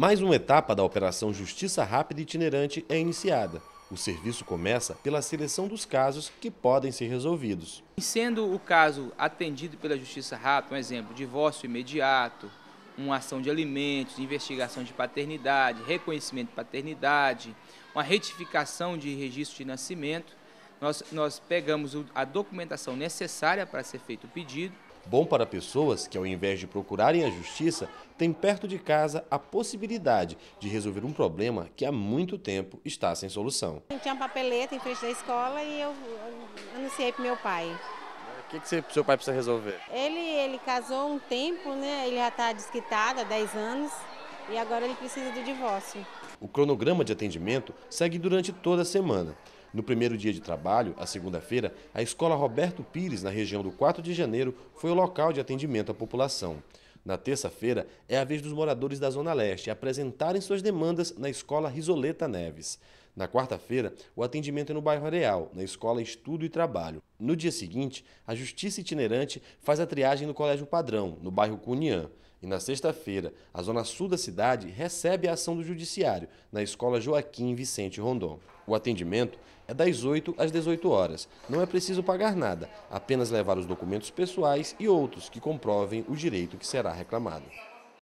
Mais uma etapa da Operação Justiça Rápida Itinerante é iniciada. O serviço começa pela seleção dos casos que podem ser resolvidos. Sendo o caso atendido pela Justiça Rápida, um exemplo, divórcio imediato, uma ação de alimentos, investigação de paternidade, reconhecimento de paternidade, uma retificação de registro de nascimento, nós, nós pegamos a documentação necessária para ser feito o pedido. Bom para pessoas que, ao invés de procurarem a justiça, têm perto de casa a possibilidade de resolver um problema que há muito tempo está sem solução. Tinha uma papeleta em frente da escola e eu anunciei para meu pai. O que, que seu pai precisa resolver? Ele, ele casou um tempo, né? Ele já está desquitado há 10 anos e agora ele precisa do divórcio. O cronograma de atendimento segue durante toda a semana. No primeiro dia de trabalho, a segunda-feira, a Escola Roberto Pires, na região do 4 de janeiro, foi o local de atendimento à população. Na terça-feira, é a vez dos moradores da Zona Leste apresentarem suas demandas na Escola Risoleta Neves. Na quarta-feira, o atendimento é no bairro Areal, na escola Estudo e Trabalho. No dia seguinte, a Justiça Itinerante faz a triagem no Colégio Padrão, no bairro Cunhã. E na sexta-feira, a zona sul da cidade recebe a ação do Judiciário, na escola Joaquim Vicente Rondon. O atendimento é das 8 às 18 horas. Não é preciso pagar nada, apenas levar os documentos pessoais e outros que comprovem o direito que será reclamado.